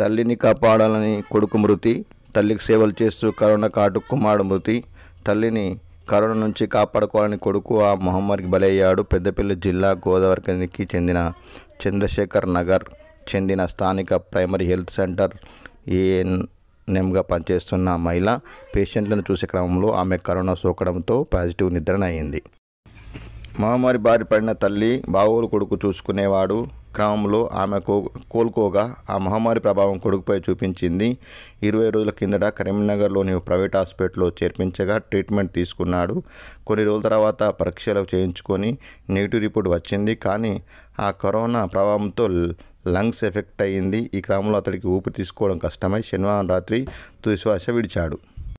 తల్లిని కాపాడాలని కొడుకు మృతి తల్లికి సేవలు చేస్తూ కరోనా కాటు కుమారుడు మృతి తల్లిని కరోనా నుంచి కాపాడుకోవాలని కొడుకు ఆ మహమ్మారికి బలయ్యాడు పెద్దపల్లి జిల్లా గోదావరికి చెందిన చంద్రశేఖర్ నగర్ చెందిన స్థానిక ప్రైమరీ హెల్త్ సెంటర్ ఏఎన్ఎంగా పనిచేస్తున్న మహిళ పేషెంట్లను చూసే క్రమంలో ఆమె కరోనా సోకడంతో పాజిటివ్ నిద్రణ అయింది మహమ్మారి బారి పడిన తల్లి బావోలు కొడుకు చూసుకునేవాడు క్రమంలో ఆమె కో కోలుకోగా ఆ మహమ్మారి ప్రభావం కొడుకుపై చూపించింది ఇరవై రోజుల కిందట కరీంనగర్లోని ప్రైవేట్ హాస్పిటల్లో చేర్పించగా ట్రీట్మెంట్ తీసుకున్నాడు కొన్ని రోజుల తర్వాత పరీక్షలు చేయించుకొని నెగిటివ్ రిపోర్ట్ వచ్చింది కానీ ఆ కరోనా ప్రభావంతో లంగ్స్ ఎఫెక్ట్ అయ్యింది ఈ క్రమంలో అతడికి ఊపిరి తీసుకోవడం కష్టమై శనివారం రాత్రి తుదిశ్వాస విడిచాడు